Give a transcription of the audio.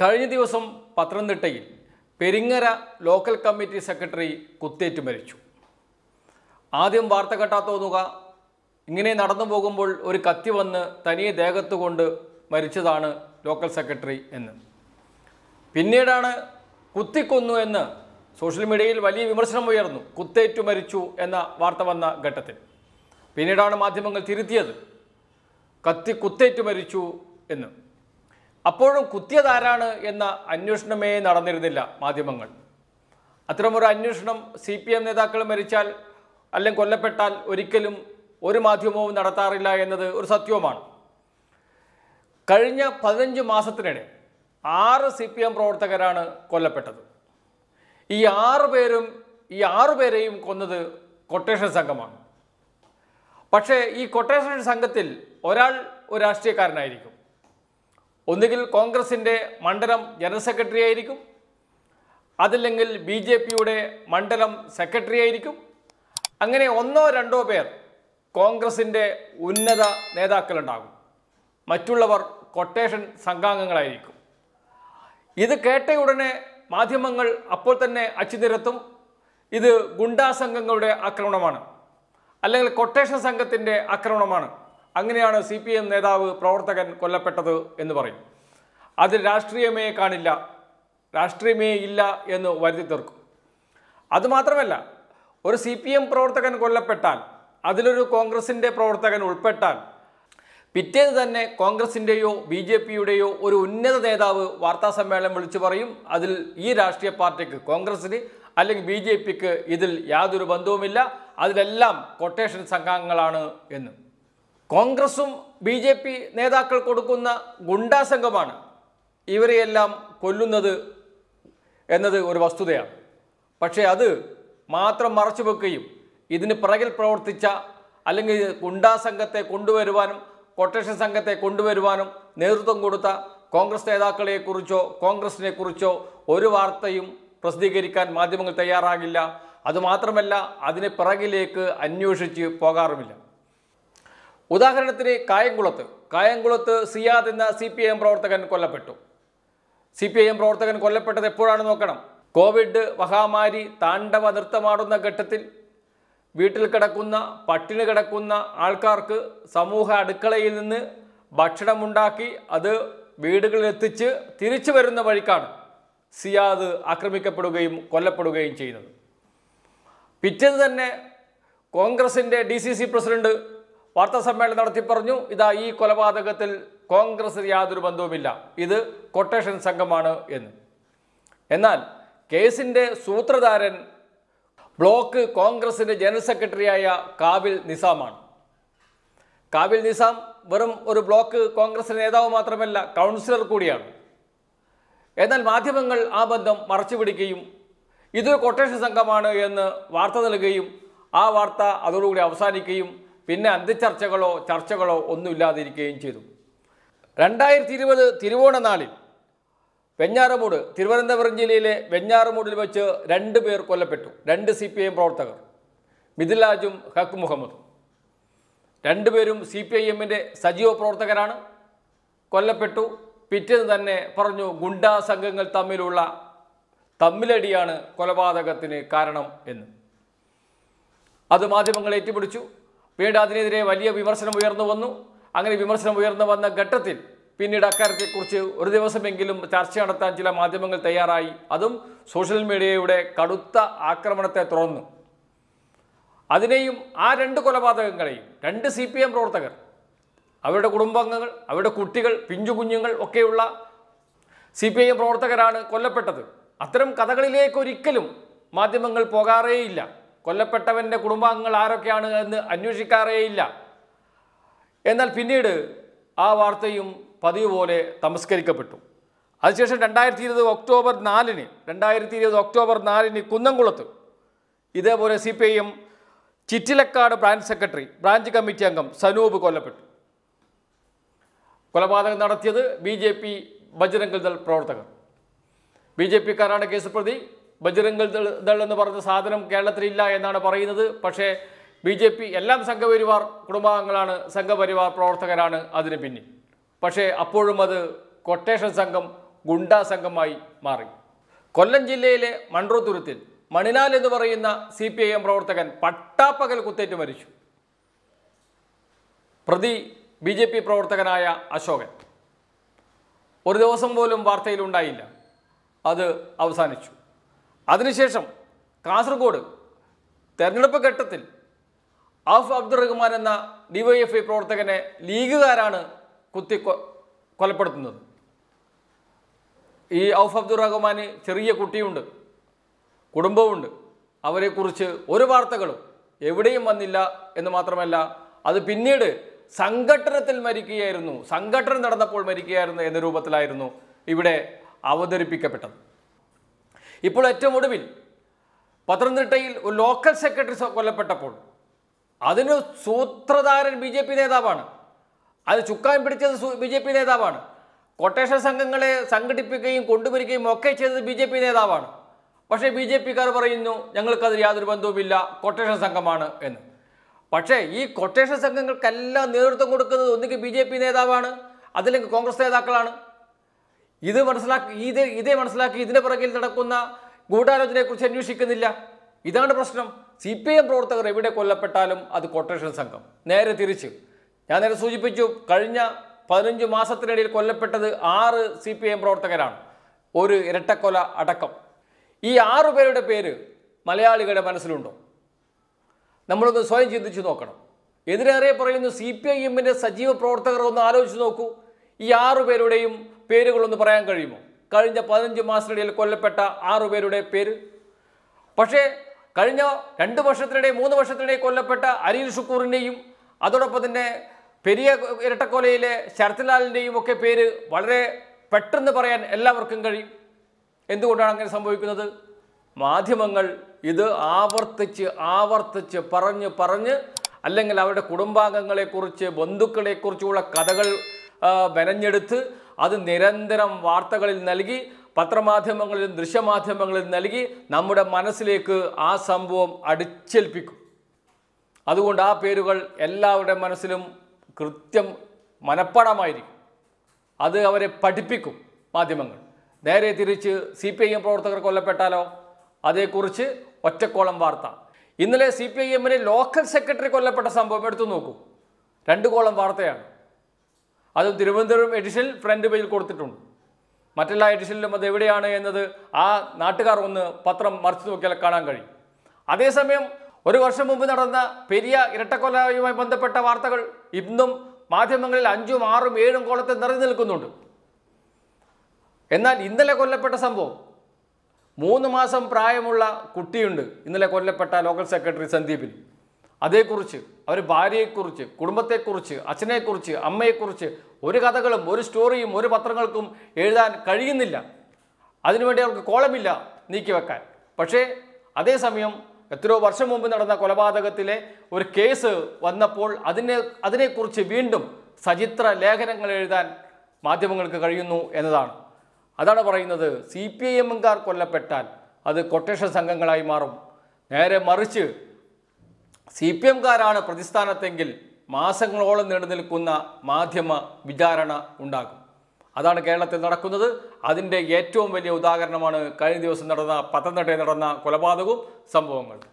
കഴിഞ്ഞ ദിവസം പത്തനംതിട്ടയിൽ പെരിങ്ങര ലോക്കൽ കമ്മിറ്റി സെക്രട്ടറി കുത്തേറ്റ് മരിച്ചു ആദ്യം വാർത്ത കെട്ടാത്ത തോന്നുക ഇങ്ങനെ നടന്നു പോകുമ്പോൾ ഒരു കത്തി വന്ന് തനിയെ ദേഹത്ത് കൊണ്ട് മരിച്ചതാണ് ലോക്കൽ സെക്രട്ടറി എന്ന് പിന്നീടാണ് കുത്തിക്കൊന്നു എന്ന് സോഷ്യൽ മീഡിയയിൽ വലിയ വിമർശനം ഉയർന്നു കുത്തേറ്റു മരിച്ചു എന്ന വാർത്ത വന്ന ഘട്ടത്തിൽ പിന്നീടാണ് മാധ്യമങ്ങൾ തിരുത്തിയത് കത്തി കുത്തേറ്റു മരിച്ചു എന്ന് അപ്പോഴും കുത്തിയതാരാണ് എന്ന അന്വേഷണമേ നടന്നിരുന്നില്ല മാധ്യമങ്ങൾ അത്തരമൊരു അന്വേഷണം സി പി എം നേതാക്കൾ മരിച്ചാൽ അല്ലെങ്കിൽ കൊല്ലപ്പെട്ടാൽ ഒരിക്കലും ഒരു മാധ്യമവും നടത്താറില്ല എന്നത് ഒരു സത്യവുമാണ് കഴിഞ്ഞ പതിനഞ്ച് മാസത്തിനിടെ ആറ് സി പി എം പ്രവർത്തകരാണ് കൊല്ലപ്പെട്ടത് ഈ ആറ് പേരും ഈ ആറുപേരെയും കൊന്നത് കൊട്ടേഷൻ സംഘമാണ് പക്ഷേ ഈ കൊട്ടേഷൻ സംഘത്തിൽ ഒരാൾ ഒരു രാഷ്ട്രീയക്കാരനായിരിക്കും ഒന്നുകിൽ കോൺഗ്രസിൻ്റെ മണ്ഡലം ജനറൽ സെക്രട്ടറി ആയിരിക്കും അതല്ലെങ്കിൽ ബി ജെ പിയുടെ മണ്ഡലം സെക്രട്ടറി ആയിരിക്കും അങ്ങനെ ഒന്നോ രണ്ടോ പേർ കോൺഗ്രസിൻ്റെ ഉന്നത നേതാക്കളുണ്ടാകും മറ്റുള്ളവർ കൊട്ടേഷൻ സംഘാംഗങ്ങളായിരിക്കും ഇത് കേട്ട ഉടനെ മാധ്യമങ്ങൾ അപ്പോൾ തന്നെ അച്ചുനിരത്തും ഇത് ഗുണ്ടാ സംഘങ്ങളുടെ ആക്രമണമാണ് അല്ലെങ്കിൽ കൊട്ടേഷൻ സംഘത്തിൻ്റെ ആക്രമണമാണ് അങ്ങനെയാണ് സി പി എം നേതാവ് പ്രവർത്തകൻ കൊല്ലപ്പെട്ടത് എന്ന് പറയും അതിൽ രാഷ്ട്രീയമേ കാണില്ല രാഷ്ട്രീയമേ ഇല്ല എന്ന് വരുത്തി തീർക്കും അതുമാത്രമല്ല ഒരു സി പി എം പ്രവർത്തകൻ കൊല്ലപ്പെട്ടാൽ അതിലൊരു കോൺഗ്രസിൻ്റെ പ്രവർത്തകൻ ഉൾപ്പെട്ടാൽ പിറ്റേന്ന് തന്നെ കോൺഗ്രസിൻ്റെയോ ബി ജെ പിയുടെയോ ഒരു ഉന്നത നേതാവ് വാർത്താസമ്മേളനം വിളിച്ചു പറയും അതിൽ ഈ രാഷ്ട്രീയ പാർട്ടിക്ക് കോൺഗ്രസിന് അല്ലെങ്കിൽ ബി ജെ പിക്ക് ഇതിൽ യാതൊരു ബന്ധവുമില്ല അതിലെല്ലാം കൊട്ടേഷൻ സംഘാംഗങ്ങളാണ് എന്ന് കോൺഗ്രസും ബി ജെ പി നേതാക്കൾ കൊടുക്കുന്ന ഗുണ്ടാ സംഘമാണ് ഇവരെയെല്ലാം കൊല്ലുന്നത് എന്നത് ഒരു വസ്തുതയാണ് പക്ഷേ അത് മാത്രം മറച്ചു വെക്കുകയും ഇതിന് പിറകിൽ പ്രവർത്തിച്ച അല്ലെങ്കിൽ ഗുണ്ടാ സംഘത്തെ കൊണ്ടുവരുവാനും കൊട്ടേഷൻ സംഘത്തെ കൊണ്ടുവരുവാനും നേതൃത്വം കൊടുത്ത കോൺഗ്രസ് നേതാക്കളെക്കുറിച്ചോ കോൺഗ്രസിനെ കുറിച്ചോ ഒരു വാർത്തയും പ്രസിദ്ധീകരിക്കാൻ മാധ്യമങ്ങൾ തയ്യാറാകില്ല അതുമാത്രമല്ല അതിന് പിറകിലേക്ക് അന്വേഷിച്ച് പോകാറുമില്ല ഉദാഹരണത്തിന് കായംകുളത്ത് കായംകുളത്ത് സിയാദ് എന്ന സി പി ഐ എം പ്രവർത്തകൻ കൊല്ലപ്പെട്ടു സി പി ഐ എം പ്രവർത്തകൻ കൊല്ലപ്പെട്ടത് എപ്പോഴാണ് നോക്കണം കോവിഡ് മഹാമാരി താണ്ഡവ നൃത്തമാടുന്ന ഘട്ടത്തിൽ വീട്ടിൽ കിടക്കുന്ന പട്ടിണി കിടക്കുന്ന ആൾക്കാർക്ക് സമൂഹ അടുക്കളയിൽ നിന്ന് ഭക്ഷണമുണ്ടാക്കി അത് വീടുകളിൽ എത്തിച്ച് തിരിച്ചു വരുന്ന വഴിക്കാണ് സിയാദ് ആക്രമിക്കപ്പെടുകയും കൊല്ലപ്പെടുകയും ചെയ്യുന്നത് പിറ്റേന്ന് തന്നെ കോൺഗ്രസിൻ്റെ ഡി സി സി പ്രസിഡന്റ് വാർത്താസമ്മേളനം നടത്തി പറഞ്ഞു ഇതാ ഈ കൊലപാതകത്തിൽ കോൺഗ്രസ് യാതൊരു ബന്ധവുമില്ല ഇത് കൊട്ടേഷൻ സംഘമാണ് എന്ന് എന്നാൽ കേസിൻ്റെ സൂത്രധാരൻ ബ്ലോക്ക് കോൺഗ്രസിൻ്റെ ജനറൽ സെക്രട്ടറിയായ കാബിൽ നിസാമാണ് കാബിൽ നിസാം വെറും ഒരു ബ്ലോക്ക് കോൺഗ്രസ് നേതാവ് മാത്രമല്ല കൗൺസിലർ കൂടിയാണ് എന്നാൽ മാധ്യമങ്ങൾ ആ ബന്ധം പിടിക്കുകയും ഇത് കൊട്ടേഷൻ സംഘമാണ് എന്ന് വാർത്ത നൽകുകയും ആ വാർത്ത അതോടുകൂടി അവസാനിക്കുകയും പിന്നെ അന്ത്യചർച്ചകളോ ചർച്ചകളോ ഒന്നുമില്ലാതിരിക്കുകയും ചെയ്തു രണ്ടായിരത്തി ഇരുപത് തിരുവോണ നാളിൽ വെഞ്ഞാറമൂട് തിരുവനന്തപുരം ജില്ലയിലെ വെഞ്ഞാറമൂടിൽ വെച്ച് രണ്ട് പേർ കൊല്ലപ്പെട്ടു രണ്ട് സി പി ഐ എം പ്രവർത്തകർ മിഥുലാജും ഹക്ക് മുഹമ്മദും രണ്ടുപേരും സി പി ഐ എമ്മിൻ്റെ സജീവ പ്രവർത്തകരാണ് കൊല്ലപ്പെട്ടു പിറ്റേന്ന് തന്നെ പറഞ്ഞു ഗുണ്ടാ സംഘങ്ങൾ തമ്മിലുള്ള തമ്മിലടിയാണ് കൊലപാതകത്തിന് കാരണം എന്ന് അത് മാധ്യമങ്ങൾ ഏറ്റുപിടിച്ചു പിന്നീട് അതിനെതിരെ വലിയ വിമർശനം ഉയർന്നു വന്നു അങ്ങനെ വിമർശനം ഉയർന്നു വന്ന ഘട്ടത്തിൽ പിന്നീട് അക്കാര്യത്തെക്കുറിച്ച് ഒരു ദിവസമെങ്കിലും ചർച്ച നടത്താൻ ചില മാധ്യമങ്ങൾ തയ്യാറായി അതും സോഷ്യൽ മീഡിയയുടെ കടുത്ത ആക്രമണത്തെ തുടർന്നു അതിനെയും ആ രണ്ട് കൊലപാതകങ്ങളെയും രണ്ട് സി പി എം പ്രവർത്തകർ അവരുടെ കുടുംബാംഗങ്ങൾ അവരുടെ കുട്ടികൾ പിഞ്ചു കുഞ്ഞുങ്ങൾ ഒക്കെയുള്ള സി പി ഐ എം പ്രവർത്തകരാണ് കൊല്ലപ്പെട്ടത് അത്തരം കഥകളിലേക്കൊരിക്കലും മാധ്യമങ്ങൾ പോകാറേയില്ല കൊല്ലപ്പെട്ടവൻ്റെ കുടുംബാംഗങ്ങൾ ആരൊക്കെയാണ് എന്ന് ഇല്ല എന്നാൽ പിന്നീട് ആ വാർത്തയും പതിവ് പോലെ തമസ്കരിക്കപ്പെട്ടു അതിനുശേഷം രണ്ടായിരത്തി ഇരുപത് ഒക്ടോബർ നാലിന് രണ്ടായിരത്തി ഇരുപത് ഒക്ടോബർ നാലിന് കുന്നംകുളത്ത് ഇതേപോലെ C P M Chittilakkad branch secretary branch committee അംഗം സനൂപ് കൊല്ലപ്പെട്ടു കൊലപാതകം നടത്തിയത് B J P Bajrang Dal പ്രവർത്തകർ ബി ജെ പിക്കാരാണ് കേസ് പ്രതി ബജരംഗൽ ദൾ എന്ന് പറഞ്ഞ സാധനം കേരളത്തിലില്ല എന്നാണ് പറയുന്നത് പക്ഷേ ബി ജെ പി എല്ലാം സംഘപരിവാർ കുടുംബാംഗങ്ങളാണ് സംഘപരിവാർ പ്രവർത്തകരാണ് അതിന് പിന്നിൽ പക്ഷേ അപ്പോഴും അത് കൊട്ടേഷൻ സംഘം ഗുണ്ടാ സംഘമായി മാറി കൊല്ലം ജില്ലയിലെ മൺറോത്തുരുത്തിൽ മണിലാൽ എന്ന് പറയുന്ന സി പി ഐ എം പ്രവർത്തകൻ പട്ടാപ്പകൽ കുത്തേറ്റ് മരിച്ചു പ്രതി ബി ജെ പി പ്രവർത്തകനായ അശോകൻ ഒരു ദിവസം പോലും വാർത്തയിലുണ്ടായില്ല അത് അവസാനിച്ചു അതിനുശേഷം കാസർഗോഡ് തെരഞ്ഞെടുപ്പ് ഘട്ടത്തിൽ ആഫ് അബ്ദുൾ റഹ്മാൻ എന്ന ഡിവൈഎഫ്ഐ പ്രവർത്തകനെ ലീഗുകാരാണ് കുത്തി കൊലപ്പെടുത്തുന്നത് ഈ ഔഫ് അബ്ദുൾ റഹ്മാന് ചെറിയ കുട്ടിയുണ്ട് കുടുംബമുണ്ട് അവരെക്കുറിച്ച് ഒരു വാർത്തകളും എവിടെയും വന്നില്ല എന്ന് മാത്രമല്ല അത് പിന്നീട് സംഘടനത്തിൽ മരിക്കുകയായിരുന്നു സംഘടന നടന്നപ്പോൾ മരിക്കുകയായിരുന്നു എന്ന രൂപത്തിലായിരുന്നു ഇവിടെ അവതരിപ്പിക്കപ്പെട്ടത് ഇപ്പോൾ ഏറ്റവും ഒടുവിൽ പത്തനംതിട്ടയിൽ ഒരു ലോക്കൽ സെക്രട്ടറി കൊല്ലപ്പെട്ടപ്പോൾ അതിന് സൂത്രധാരൻ ബി ജെ പി നേതാവാണ് അത് ചുക്കാൻ പിടിച്ചത് ബി ജെ പി നേതാവാണ് കൊട്ടേഷൻ സംഘങ്ങളെ സംഘടിപ്പിക്കുകയും കൊണ്ടുവരികയും ഒക്കെ ചെയ്തത് ബി ജെ പി നേതാവാണ് പക്ഷേ ബി ജെ പിക്കാർ പറയുന്നു ഞങ്ങൾക്കതിൽ യാതൊരു ബന്ധവുമില്ല കൊട്ടേഷൻ സംഘമാണ് എന്ന് പക്ഷേ ഈ കൊട്ടേഷൻ സംഘങ്ങൾക്കെല്ലാം നേതൃത്വം കൊടുക്കുന്നത് ഒന്നുകിൽ ബി ജെ പി നേതാവാണ് അതില്ലെങ്കിൽ കോൺഗ്രസ് നേതാക്കളാണ് ഇത് മനസ്സിലാക്കി ഇത് ഇതേ മനസ്സിലാക്കി ഇതിന്റെ പുറകിൽ നടക്കുന്ന ഗൂഢാലോചനയെക്കുറിച്ച് അന്വേഷിക്കുന്നില്ല ഇതാണ് പ്രശ്നം സി പി എം പ്രവർത്തകർ എവിടെ കൊല്ലപ്പെട്ടാലും അത് കൊട്ടേഷൻ സംഘം നേരെ തിരിച്ച് ഞാൻ നേരെ സൂചിപ്പിച്ചു കഴിഞ്ഞ പതിനഞ്ച് മാസത്തിനിടയിൽ കൊല്ലപ്പെട്ടത് ആറ് സി പി എം പ്രവർത്തകരാണ് ഒരു ഇരട്ടക്കൊല അടക്കം ഈ ആറു പേരുടെ പേര് മലയാളികളുടെ മനസ്സിലുണ്ടോ നമ്മളൊന്ന് സ്വയം ചിന്തിച്ചു നോക്കണം എതിരേറെ പറയുന്നു സി പി ഐ എമ്മിൻ്റെ സജീവ പ്രവർത്തകർ ഒന്ന് ആലോചിച്ച് നോക്കൂ ഈ ആറു പേരുടെയും പേരുകളൊന്ന് പറയാൻ കഴിയുമോ കഴിഞ്ഞ പതിനഞ്ച് മാസത്തിനിടയിൽ കൊല്ലപ്പെട്ട ആറുപേരുടെ പേര് പക്ഷേ കഴിഞ്ഞ രണ്ട് വർഷത്തിനിടെ മൂന്ന് വർഷത്തിനിടെ കൊല്ലപ്പെട്ട അനിൽ ഷുക്കൂറിൻ്റെയും അതോടൊപ്പം തന്നെ പെരിയ ഇരട്ടക്കൊലയിലെ ശരത്ലാലിൻ്റെയും ഒക്കെ പേര് വളരെ പെട്ടെന്ന് പറയാൻ എല്ലാവർക്കും കഴിയും എന്തുകൊണ്ടാണ് അങ്ങനെ സംഭവിക്കുന്നത് മാധ്യമങ്ങൾ ഇത് ആവർത്തിച്ച് ആവർത്തിച്ച് പറഞ്ഞ് പറഞ്ഞ് അല്ലെങ്കിൽ അവരുടെ കുടുംബാംഗങ്ങളെക്കുറിച്ച് ബന്ധുക്കളെക്കുറിച്ചുള്ള കഥകൾ മെനഞ്ഞെടുത്ത് അത് നിരന്തരം വാർത്തകളിൽ നൽകി പത്രമാധ്യമങ്ങളിലും ദൃശ്യമാധ്യമങ്ങളിലും നൽകി നമ്മുടെ മനസ്സിലേക്ക് ആ സംഭവം അടിച്ചേൽപ്പിക്കും അതുകൊണ്ട് ആ പേരുകൾ എല്ലാവരുടെ മനസ്സിലും കൃത്യം മനപ്പാടമായിരിക്കും അത് അവരെ പഠിപ്പിക്കും മാധ്യമങ്ങൾ നേരെ തിരിച്ച് സി പി ഐ എം പ്രവർത്തകർ കൊല്ലപ്പെട്ടാലോ അതേക്കുറിച്ച് ഒറ്റക്കോളം വാർത്ത ഇന്നലെ സി പി ഐ എമ്മിന് ലോക്കൽ സെക്രട്ടറി കൊല്ലപ്പെട്ട സംഭവം എടുത്തു നോക്കൂ രണ്ട് കോളം വാർത്തയാണ് അതും തിരുവനന്തപുരം എഡിഷനിൽ ഫ്രണ്ട് പേജിൽ കൊടുത്തിട്ടുണ്ട് മറ്റെല്ലാ എഡിഷനിലും അത് എവിടെയാണ് എന്നത് ആ നാട്ടുകാർ ഒന്ന് പത്രം മറിച്ചു നോക്കിയാൽ കാണാൻ കഴിയും അതേസമയം ഒരു വർഷം മുമ്പ് നടന്ന പെരിയ ഇരട്ടക്കൊലയുമായി ബന്ധപ്പെട്ട വാർത്തകൾ ഇന്നും മാധ്യമങ്ങളിൽ അഞ്ചും ആറും ഏഴും കോളത്തെ നിറഞ്ഞു നിൽക്കുന്നുണ്ട് എന്നാൽ ഇന്നലെ കൊല്ലപ്പെട്ട സംഭവം മൂന്ന് മാസം പ്രായമുള്ള കുട്ടിയുണ്ട് ഇന്നലെ കൊല്ലപ്പെട്ട ലോക്കൽ സെക്രട്ടറി സന്ദീപിൽ അതേക്കുറിച്ച് അവർ ഭാര്യയെക്കുറിച്ച് കുടുംബത്തെക്കുറിച്ച് അച്ഛനെക്കുറിച്ച് അമ്മയെക്കുറിച്ച് ഒരു കഥകളും ഒരു സ്റ്റോറിയും ഒരു പത്രങ്ങൾക്കും എഴുതാൻ കഴിയുന്നില്ല അതിനുവേണ്ടി അവർക്ക് കോളമില്ല നീക്കിവെക്കാൻ പക്ഷേ അതേസമയം എത്രയോ വർഷം മുമ്പ് നടന്ന കൊലപാതകത്തിലെ ഒരു കേസ് വന്നപ്പോൾ അതിനെ അതിനെക്കുറിച്ച് വീണ്ടും സചിത്ര ലേഖനങ്ങൾ എഴുതാൻ മാധ്യമങ്ങൾക്ക് കഴിയുന്നു എന്നതാണ് അതാണ് പറയുന്നത് സി പി ഐ എമ്മുകാർ കൊല്ലപ്പെട്ടാൽ അത് കൊട്ടേഷൻ സംഘങ്ങളായി മാറും നേരെ മറിച്ച് സി പി എംകാരാണ് പ്രതിസ്ഥാനത്തെങ്കിൽ മാസങ്ങളോളം നിലനിൽക്കുന്ന മാധ്യമ വിചാരണ ഉണ്ടാകും അതാണ് കേരളത്തിൽ നടക്കുന്നത് അതിൻ്റെ ഏറ്റവും വലിയ ഉദാഹരണമാണ് കഴിഞ്ഞ ദിവസം നടന്ന പത്തനംതിട്ടയിൽ നടന്ന കൊലപാതകവും സംഭവങ്ങളും